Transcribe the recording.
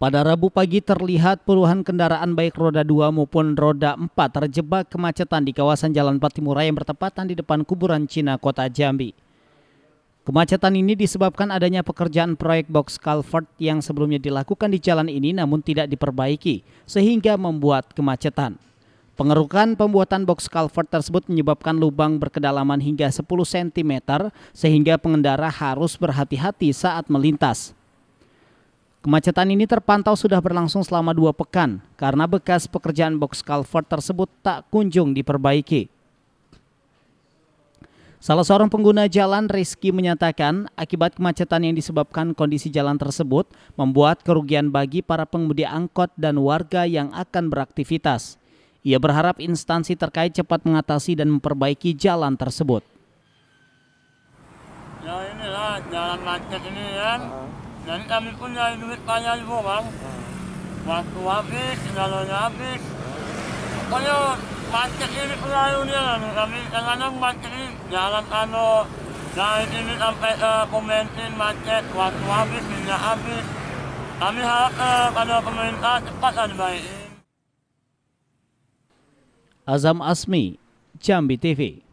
Pada Rabu pagi terlihat puluhan kendaraan baik roda 2 maupun roda 4 terjebak kemacetan di kawasan Jalan Patimura yang bertepatan di depan kuburan Cina Kota Jambi. Kemacetan ini disebabkan adanya pekerjaan proyek box culvert yang sebelumnya dilakukan di jalan ini namun tidak diperbaiki sehingga membuat kemacetan. Pengerukan pembuatan box culvert tersebut menyebabkan lubang berkedalaman hingga 10 cm sehingga pengendara harus berhati-hati saat melintas. Kemacetan ini terpantau sudah berlangsung selama dua pekan karena bekas pekerjaan box culvert tersebut tak kunjung diperbaiki. Salah seorang pengguna jalan Rizky menyatakan akibat kemacetan yang disebabkan kondisi jalan tersebut membuat kerugian bagi para pengemudi angkot dan warga yang akan beraktivitas. Ia berharap instansi terkait cepat mengatasi dan memperbaiki jalan tersebut. Ya inilah jalan macet ini kan. Ah. Jadi kami pun nyari duit banyak juga bang. Hmm. Waktu habis, jalannya habis. Pokoknya macet ini selalu dia kan. Kami kadang-kadang macet ini jalan ano. Dari sini sampai ke uh, macet, waktu habis, minyak habis. Kami harap uh, pada pemerintah cepat kan baik. Azam Asmi, Jambi TV.